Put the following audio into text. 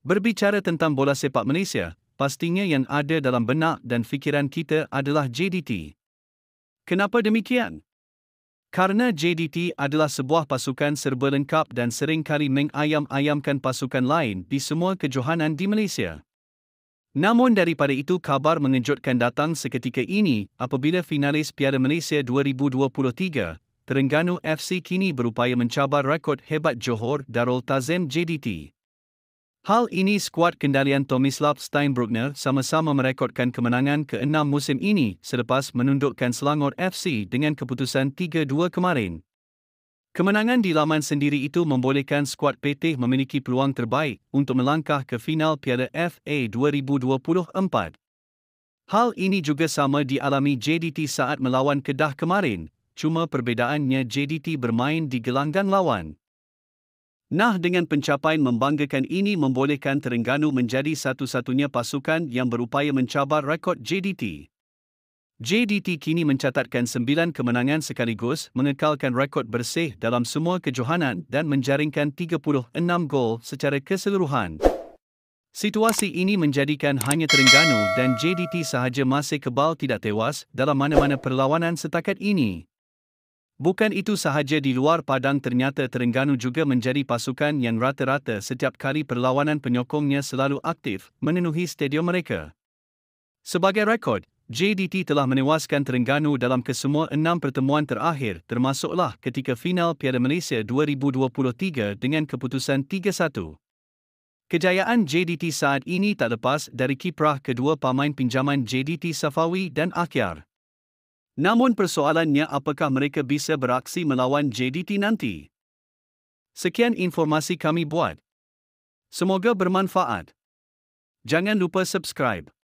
Berbicara tentang bola sepak Malaysia, pastinya yang ada dalam benak dan fikiran kita adalah JDT. Kenapa demikian? Karena JDT adalah sebuah pasukan serba lengkap dan kali mengayam-ayamkan pasukan lain di semua kejohanan di Malaysia. Namun daripada itu kabar mengejutkan datang seketika ini apabila finalis Piala Malaysia 2023, Terengganu FC kini berupaya mencabar rekod hebat Johor Darul Tazim JDT. Hal ini skuad kendalian Tomislav Steinbrückner sama-sama merekodkan kemenangan ke-6 musim ini selepas menundukkan Selangor FC dengan keputusan 3-2 kemarin. Kemenangan di laman sendiri itu membolehkan skuad PT memiliki peluang terbaik untuk melangkah ke final Piala FA 2024. Hal ini juga sama dialami JDT saat melawan Kedah kemarin, cuma perbezaannya JDT bermain di gelanggang lawan. Nah dengan pencapaian membanggakan ini membolehkan Terengganu menjadi satu-satunya pasukan yang berupaya mencabar rekod JDT. JDT kini mencatatkan sembilan kemenangan sekaligus mengekalkan rekod bersih dalam semua kejohanan dan menjaringkan 36 gol secara keseluruhan. Situasi ini menjadikan hanya Terengganu dan JDT sahaja masih kebal tidak tewas dalam mana-mana perlawanan setakat ini. Bukan itu sahaja di luar padang ternyata Terengganu juga menjadi pasukan yang rata-rata setiap kali perlawanan penyokongnya selalu aktif menenuhi stadium mereka. Sebagai rekod, JDT telah menewaskan Terengganu dalam kesemua enam pertemuan terakhir termasuklah ketika final Piala Malaysia 2023 dengan keputusan 3-1. Kejayaan JDT saat ini tak lepas dari kiprah kedua pemain pinjaman JDT Safawi dan Akyar. Namun persoalannya apakah mereka bisa beraksi melawan JDT nanti? Sekian informasi kami buat. Semoga bermanfaat. Jangan lupa subscribe.